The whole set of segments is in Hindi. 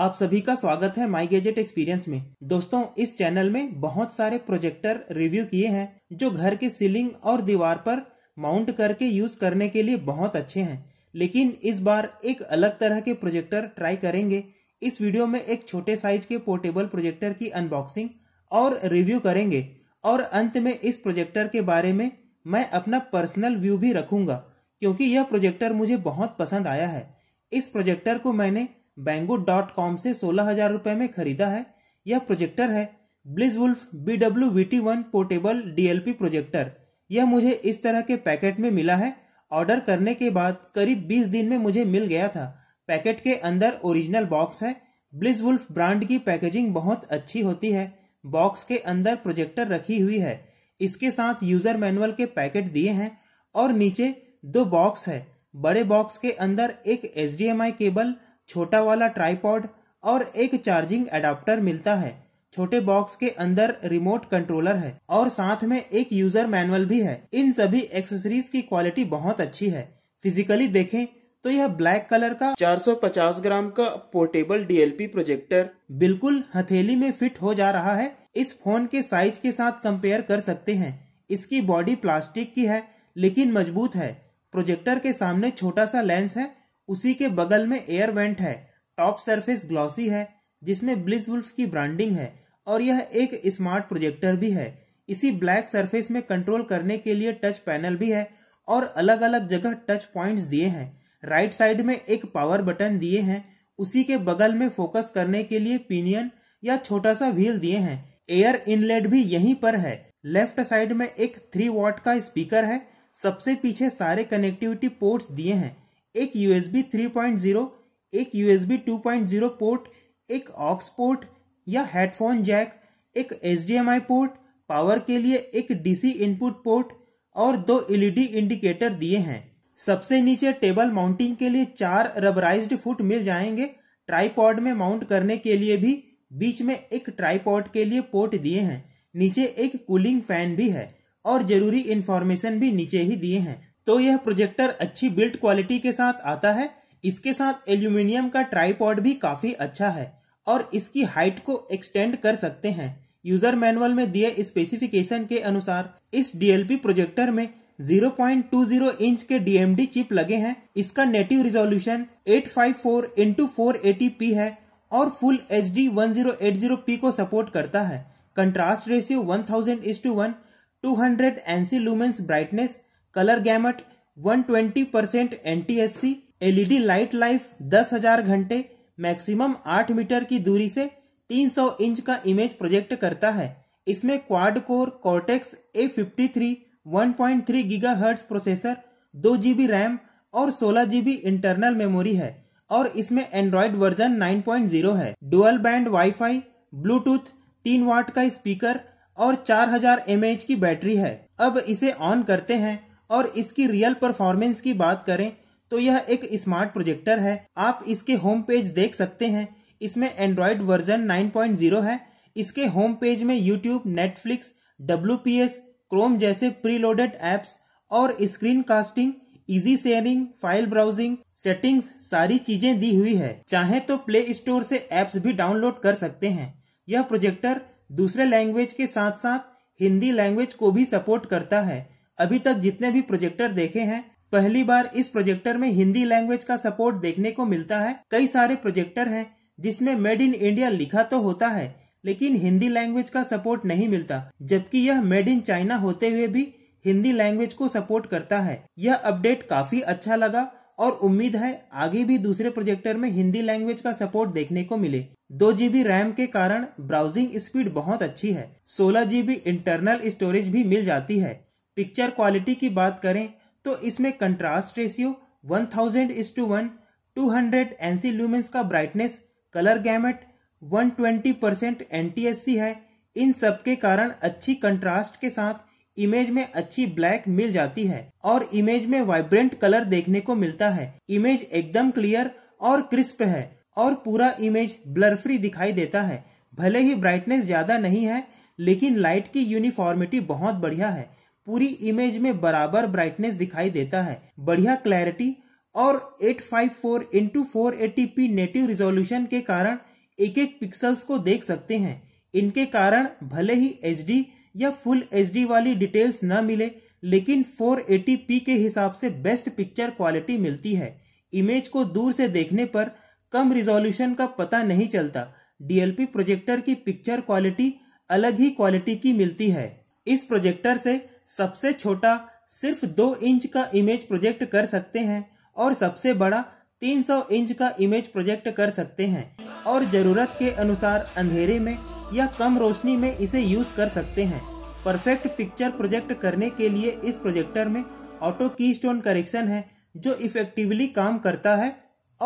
आप सभी का स्वागत है माई गैजेट एक्सपीरियंस में दोस्तों इस चैनल में बहुत सारे प्रोजेक्टर रिव्यू किए हैं जो घर के सीलिंग और दीवार पर माउंट करके यूज करने के लिए बहुत अच्छे हैं लेकिन इस बार एक अलग तरह के प्रोजेक्टर ट्राई करेंगे इस वीडियो में एक छोटे साइज के पोर्टेबल प्रोजेक्टर की अनबॉक्सिंग और रिव्यू करेंगे और अंत में इस प्रोजेक्टर के बारे में मैं अपना पर्सनल व्यू भी रखूंगा क्योंकि यह प्रोजेक्टर मुझे बहुत पसंद आया है इस प्रोजेक्टर को मैंने बैंगो डॉट कॉम से सोलह हजार रुपये में खरीदा है यह प्रोजेक्टर है BlitzWolf B W V T one portable D projector यह मुझे इस तरह के पैकेट में मिला है ऑर्डर करने के बाद करीब 20 दिन में मुझे मिल गया था पैकेट के अंदर ओरिजिनल बॉक्स है ब्लिज वुल्फ ब्रांड की पैकेजिंग बहुत अच्छी होती है बॉक्स के अंदर प्रोजेक्टर रखी हुई है इसके साथ यूज़र मैनुअल के पैकेट दिए हैं और नीचे दो बॉक्स है बड़े बॉक्स के अंदर एक एच केबल छोटा वाला ट्राईपॉड और एक चार्जिंग एडाप्टर मिलता है छोटे बॉक्स के अंदर रिमोट कंट्रोलर है और साथ में एक यूजर मैनुअल भी है इन सभी एक्सेसरीज की क्वालिटी बहुत अच्छी है फिजिकली देखें तो यह ब्लैक कलर का 450 ग्राम का पोर्टेबल डीएलपी प्रोजेक्टर बिल्कुल हथेली में फिट हो जा रहा है इस फोन के साइज के साथ कंपेयर कर सकते हैं इसकी बॉडी प्लास्टिक की है लेकिन मजबूत है प्रोजेक्टर के सामने छोटा सा लेंस है उसी के बगल में एयर वेंट है टॉप सरफेस ग्लॉसी है जिसमें ब्लिस वुल्फ की ब्रांडिंग है और यह एक स्मार्ट प्रोजेक्टर भी है इसी ब्लैक सरफेस में कंट्रोल करने के लिए टच पैनल भी है और अलग अलग जगह टच पॉइंट्स दिए हैं राइट साइड में एक पावर बटन दिए हैं उसी के बगल में फोकस करने के लिए पिनियन या छोटा सा व्हील दिए हैं एयर इनलेट भी यहीं पर है लेफ्ट साइड में एक थ्री वॉट का स्पीकर है सबसे पीछे सारे कनेक्टिविटी पोर्ट्स दिए हैं एक U S B three point zero एक U S B two point zero port एक ऑक्स पोर्ट या हेडफोन जैक एक H D M I port power के लिए एक डी सी इनपुट पोर्ट और दो एल ई डी इंडिकेटर दिए हैं सबसे नीचे टेबल माउंटिंग के लिए चार रबराइज्ड फुट मिल जाएंगे ट्राईपॉड में माउंट करने के लिए भी बीच में एक ट्राईपॉड के लिए पोर्ट दिए हैं नीचे एक कूलिंग फैन भी है और जरूरी इन्फॉर्मेशन भी नीचे ही दिए हैं तो यह प्रोजेक्टर अच्छी बिल्ट क्वालिटी के साथ आता है इसके साथ एल्यूमिनियम का ट्राईपॉड भी काफ़ी अच्छा है और इसकी हाइट को एक्सटेंड कर सकते हैं यूजर मैनुअल में दिए स्पेसिफिकेशन के अनुसार इस डीएलपी प्रोजेक्टर में 0.20 इंच के डीएमडी चिप लगे हैं इसका नेटिव रिजोल्यूशन 854 इंटू पी है और फुल एच डी वन को सपोर्ट करता है contrast ratio one thousand is to one two hundred ANSI lumens brightness colour gamut 120 percent N LED light life 10,000 घंटे मैक्सिमम 8 मीटर की दूरी से 300 इंच का इमेज प्रोजेक्ट करता है इसमें quad core cortex A fifty three one point three giga hertz processor दो जी बी रैम और सोलह जी बी इंटरनल मेमोरी है और इसमें Android version nine point zero है डुअल बैंड वाईफाई ब्लूटूथ तीन वाट का स्पीकर और चार हजार एम एच की बैटरी है अब इसे ऑन करते हैं और इसकी रियल परफॉर्मेंस की बात करें तो यह एक स्मार्ट प्रोजेक्टर है आप इसके होम पेज देख सकते हैं इसमें एंड्रॉयड वर्जन 9.0 है इसके होम पेज में यूट्यूब नेटफ्लिक्स डब्ल्यू क्रोम जैसे प्रीलोडेड एप्स और screen casting easy sharing file browsing settings सारी चीजें दी हुई है चाहे तो प्ले स्टोर से एप्स भी डाउनलोड कर सकते हैं यह प्रोजेक्टर दूसरे लैंग्वेज के साथ साथ हिंदी लैंग्वेज को भी सपोर्ट करता है अभी तक जितने भी प्रोजेक्टर देखे हैं पहली बार इस प्रोजेक्टर में हिंदी लैंग्वेज का सपोर्ट देखने को मिलता है कई सारे प्रोजेक्टर हैं जिसमें मेड इन इंडिया लिखा तो होता है लेकिन हिंदी लैंग्वेज का सपोर्ट नहीं मिलता जबकि यह मेड इन चाइना होते हुए भी हिंदी लैंग्वेज को सपोर्ट करता है यह अपडेट काफी अच्छा लगा और उम्मीद है आगे भी दूसरे प्रोजेक्टर में हिंदी लैंग्वेज का सपोर्ट देखने को मिले दो जीबी रैम के कारण ब्राउजिंग स्पीड बहुत अच्छी है सोलह जीबी इंटरनल स्टोरेज भी मिल जाती है पिक्चर क्वालिटी की बात करें तो इसमें contrast ratio 1000 thousand is to one two hundred ANSI lumens का brightness colour gamut 120 percent N है इन सब के कारण अच्छी कंट्रास्ट के साथ इमेज में अच्छी ब्लैक मिल जाती है और इमेज में वाइब्रेंट कलर देखने को मिलता है इमेज एकदम क्लियर और क्रिस्प है और पूरा इमेज ब्लर फ्री दिखाई देता है भले ही ब्राइटनेस ज़्यादा नहीं है लेकिन लाइट की यूनिफॉर्मिटी बहुत बढ़िया है पूरी इमेज में बराबर ब्राइटनेस दिखाई देता है बढ़िया क्लैरिटी और 854 इंटू फोर नेटिव रिजोल्यूशन के कारण एक एक पिक्सल्स को देख सकते हैं इनके कारण भले ही एच या फुल एच वाली डिटेल्स न मिले लेकिन 480p के हिसाब से बेस्ट पिक्चर क्वालिटी मिलती है इमेज को दूर से देखने पर कम रिजोल्यूशन का पता नहीं चलता डीएलपी प्रोजेक्टर की पिक्चर क्वालिटी अलग ही क्वालिटी की मिलती है इस प्रोजेक्टर से सबसे छोटा सिर्फ दो इंच का इमेज प्रोजेक्ट कर सकते हैं और सबसे बड़ा 300 इंच का इमेज प्रोजेक्ट कर सकते हैं और ज़रूरत के अनुसार अंधेरे में या कम रोशनी में इसे यूज़ कर सकते हैं परफेक्ट पिक्चर प्रोजेक्ट करने के लिए इस प्रोजेक्टर में ऑटो की स्टोन करेक्शन है जो इफ़ेक्टिवली काम करता है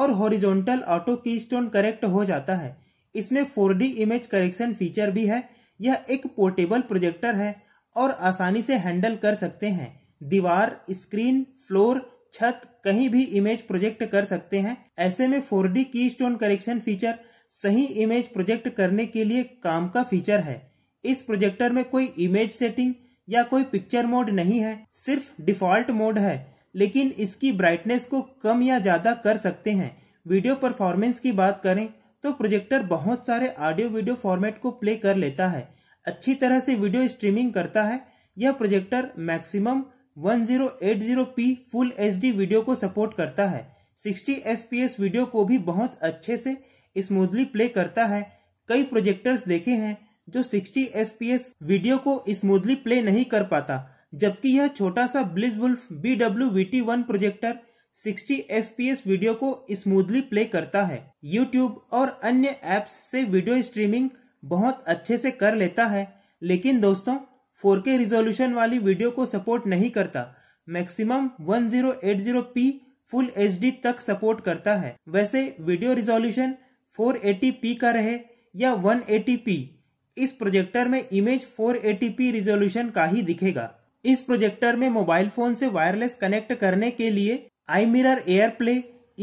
और horizontal auto keystone correct हो जाता है इसमें 4D इमेज करेक्शन फीचर भी है यह एक पोर्टेबल प्रोजेक्टर है और आसानी से हैंडल कर सकते हैं दीवार स्क्रीन फ्लोर छत कहीं भी इमेज प्रोजेक्ट कर सकते हैं ऐसे में four D keystone correction feature सही इमेज प्रोजेक्ट करने के लिए काम का फीचर है इस प्रोजेक्टर में कोई इमेज सेटिंग या कोई पिक्चर मोड नहीं है सिर्फ डिफॉल्ट मोड है लेकिन इसकी ब्राइटनेस को कम या ज़्यादा कर सकते हैं वीडियो परफॉर्मेंस की बात करें तो प्रोजेक्टर बहुत सारे ऑडियो वीडियो फॉर्मेट को प्ले कर लेता है अच्छी तरह से वीडियो स्ट्रीमिंग करता है यह projector maximum 1080p full HD video को सपोर्ट करता है 60fps वीडियो को भी बहुत अच्छे से स्मूथली प्ले करता है कई प्रोजेक्टर्स देखे हैं जो 60fps वीडियो को स्मूथली प्ले नहीं कर पाता जबकि यह छोटा सा BlitzWolf B W V T one projector 60fps video को स्मूथली प्ले करता है यूट्यूब और अन्य एप्स से वीडियो स्ट्रीमिंग बहुत अच्छे से कर लेता है लेकिन दोस्तों 4K रिजोल्यूशन वाली वीडियो को सपोर्ट नहीं करता मैक्सिमम 1080p फुल एच तक सपोर्ट करता है वैसे वीडियो रिजोल्यूशन 480p का रहे या 180p इस प्रोजेक्टर में इमेज 480p रिजोल्यूशन का ही दिखेगा इस प्रोजेक्टर में मोबाइल फोन से वायरलेस कनेक्ट करने के लिए iMirror AirPlay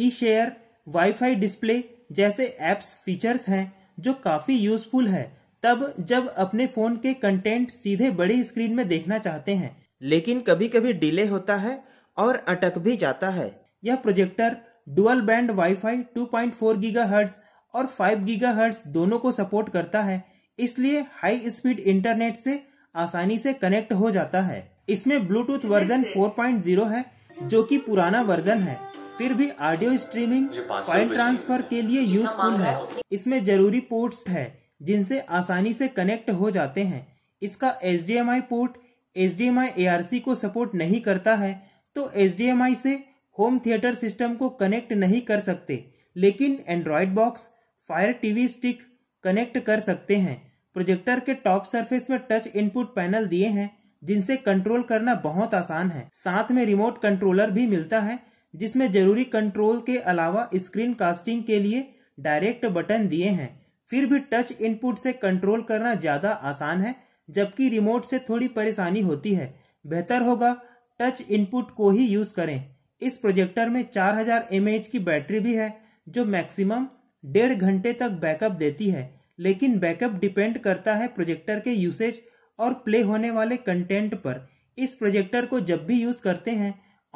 eShare wifi display जैसे एप्स फीचर्स हैं जो काफ़ी यूजफुल है तब जब अपने फ़ोन के कंटेंट सीधे बड़ी स्क्रीन में देखना चाहते हैं लेकिन कभी कभी डिले होता है और अटक भी जाता है यह projector dual band wifi 2.4 point और 5 गीगा दोनों को सपोर्ट करता है इसलिए हाई स्पीड इंटरनेट से आसानी से कनेक्ट हो जाता है इसमें ब्लूटूथ वर्जन 4.0 है जो कि पुराना वर्जन है फिर भी ऑडियो स्ट्रीमिंग फाइल ट्रांसफर के लिए यूजफुल है इसमें जरूरी पोर्ट्स है जिनसे आसानी से कनेक्ट हो जाते हैं इसका एच पोर्ट एच डी को सपोर्ट नहीं करता है तो एच से होम थिएटर सिस्टम को कनेक्ट नहीं कर सकते लेकिन Android box fire TV stick connect कर सकते हैं प्रोजेक्टर के टॉप सरफेस में टच इनपुट पैनल दिए हैं जिनसे कंट्रोल करना बहुत आसान है साथ में रिमोट कंट्रोलर भी मिलता है जिसमें जरूरी कंट्रोल के अलावा स्क्रीन कास्टिंग के लिए डायरेक्ट बटन दिए हैं फिर भी टच इनपुट से कंट्रोल करना ज़्यादा आसान है जबकि रिमोट से थोड़ी परेशानी होती है बेहतर होगा टच इनपुट को ही यूज़ करें इस प्रोजेक्टर में 4000 हजार की बैटरी भी है जो मैक्सिमम डेढ़ घंटे तक बैकअप देती है लेकिन बैकअप डिपेंड करता है प्रोजेक्टर के यूसेज और प्ले होने वाले कंटेंट पर इस प्रोजेक्टर को जब भी यूज़ करते हैं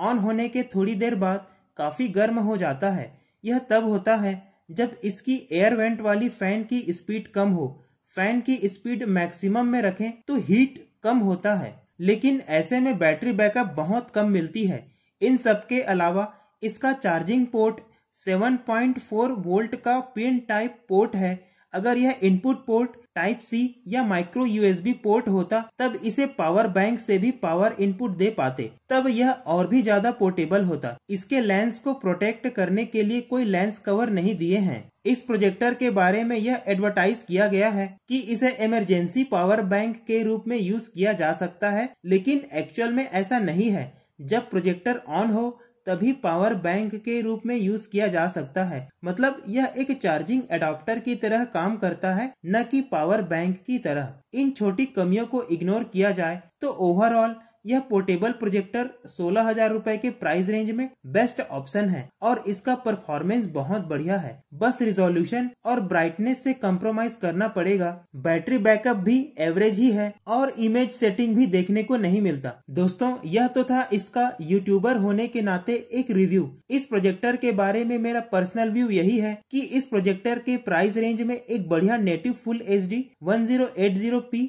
ऑन होने के थोड़ी देर बाद काफ़ी गर्म हो जाता है यह तब होता है जब इसकी एयर वेंट वाली फ़ैन की स्पीड कम हो फ़ैन की स्पीड मैक्सिमम में रखें तो हीट कम होता है लेकिन ऐसे में बैटरी बैकअप बहुत कम मिलती है इन सब के अलावा इसका चार्जिंग पोर्ट 7.4 वोल्ट का पिन टाइप पोर्ट है अगर यह इनपुट पोर्ट टाइप सी या माइक्रो यूएसबी पोर्ट होता तब इसे पावर बैंक से भी पावर इनपुट दे पाते तब यह और भी ज्यादा पोर्टेबल होता इसके लेंस को प्रोटेक्ट करने के लिए कोई लेंस कवर नहीं दिए हैं इस प्रोजेक्टर के बारे में यह एडवर्टाइज किया गया है कि इसे इमरजेंसी पावर बैंक के रूप में यूज किया जा सकता है लेकिन एक्चुअल में ऐसा नहीं है जब प्रोजेक्टर ऑन हो तभी पावर बैंक के रूप में यूज किया जा सकता है मतलब यह एक चार्जिंग एडाप्टर की तरह काम करता है न कि पावर बैंक की तरह इन छोटी कमियों को इग्नोर किया जाए तो ओवरऑल यह पोर्टेबल प्रोजेक्टर सोलह हजार रूपए के प्राइस रेंज में बेस्ट ऑप्शन है और इसका परफॉर्मेंस बहुत बढ़िया है बस रिजोल्यूशन और ब्राइटनेस से कम्प्रोमाइज करना पड़ेगा बैटरी बैकअप भी एवरेज ही है और इमेज सेटिंग भी देखने को नहीं मिलता दोस्तों यह तो था इसका यूट्यूबर होने के नाते एक रिव्यू इस प्रोजेक्टर के बारे में मेरा पर्सनल व्यू यही है कि इस प्रोजेक्टर के प्राइस रेंज में एक बढ़िया native full H D one zero eight zero P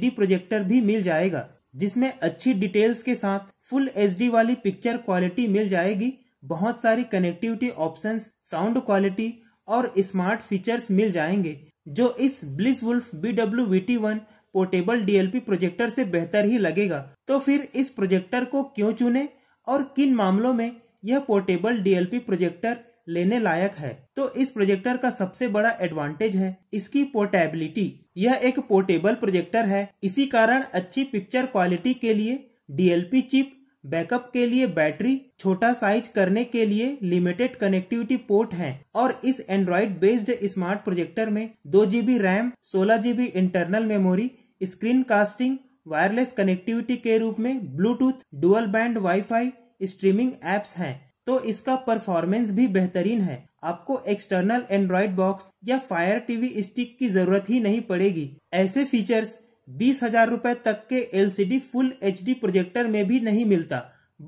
D projector भी मिल जाएगा जिसमें अच्छी डिटेल्स के साथ फुल एच वाली पिक्चर क्वालिटी मिल जाएगी बहुत सारी कनेक्टिविटी ऑप्शन साउंड क्वालिटी और स्मार्ट फीचर्स मिल जाएंगे जो इस BlitzWolf B W V T one portable DLP projector से बेहतर ही लगेगा तो फिर इस प्रोजेक्टर को क्यों चुने और किन मामलों में यह पोर्टेबल डीएलपी प्रोजेक्टर लेने लायक है तो इस प्रोजेक्टर का सबसे बड़ा एडवांटेज है इसकी पोर्टेबिलिटी यह एक पोर्टेबल प्रोजेक्टर है इसी कारण अच्छी पिक्चर क्वालिटी के लिए डीएलपी चिप बैकअप के लिए बैटरी छोटा साइज करने के लिए लिमिटेड कनेक्टिविटी पोर्ट है और इस एंड्रॉइड बेस्ड स्मार्ट प्रोजेक्टर में दो जीबी रैम सोलह GB internal memory screen casting wireless connectivity के रूप में Bluetooth dual band wifi streaming apps हैं तो इसका परफॉर्मेंस भी बेहतरीन है आपको एक्सटर्नल एंड्रॉइड बॉक्स या फायर टीवी स्टिक की जरूरत ही नहीं पड़ेगी ऐसे फीचर्स बीस हजार रूपए तक के एलसीडी फुल एचडी प्रोजेक्टर में भी नहीं मिलता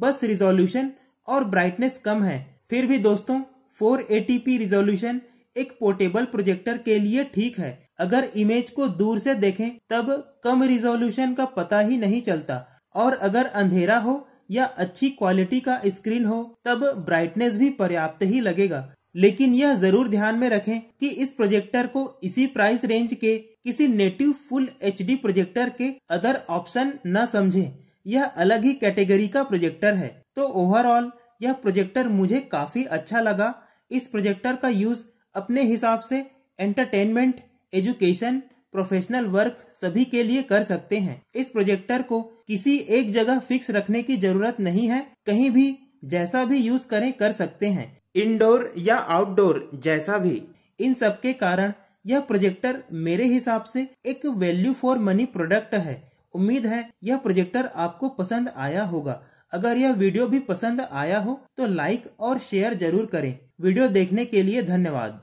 बस रिजोल्यूशन और ब्राइटनेस कम है फिर भी दोस्तों 480p रिजोल्यूशन एक पोर्टेबल प्रोजेक्टर के लिए ठीक है अगर इमेज को दूर से देखें तब कम रिजोल्यूशन का पता ही नहीं चलता और अगर अंधेरा हो या अच्छी क्वालिटी का स्क्रीन हो तब ब्राइटनेस भी पर्याप्त ही लगेगा लेकिन यह जरूर ध्यान में रखें कि इस प्रोजेक्टर को इसी प्राइस रेंज के किसी नेटिव फुल एच प्रोजेक्टर के अदर ऑप्शन न समझें यह अलग ही कैटेगरी का प्रोजेक्टर है तो ओवरऑल यह प्रोजेक्टर मुझे काफी अच्छा लगा इस प्रोजेक्टर का यूज अपने हिसाब से एंटरटेनमेंट एजुकेशन प्रोफेशनल वर्क सभी के लिए कर सकते हैं इस प्रोजेक्टर को किसी एक जगह फिक्स रखने की जरूरत नहीं है कहीं भी जैसा भी यूज करें कर सकते हैं इनडोर या आउटडोर जैसा भी इन सब के कारण यह प्रोजेक्टर मेरे हिसाब से एक वैल्यू फॉर मनी प्रोडक्ट है उम्मीद है यह प्रोजेक्टर आपको पसंद आया होगा अगर यह वीडियो भी पसंद आया हो तो लाइक और शेयर जरूर करें वीडियो देखने के लिए धन्यवाद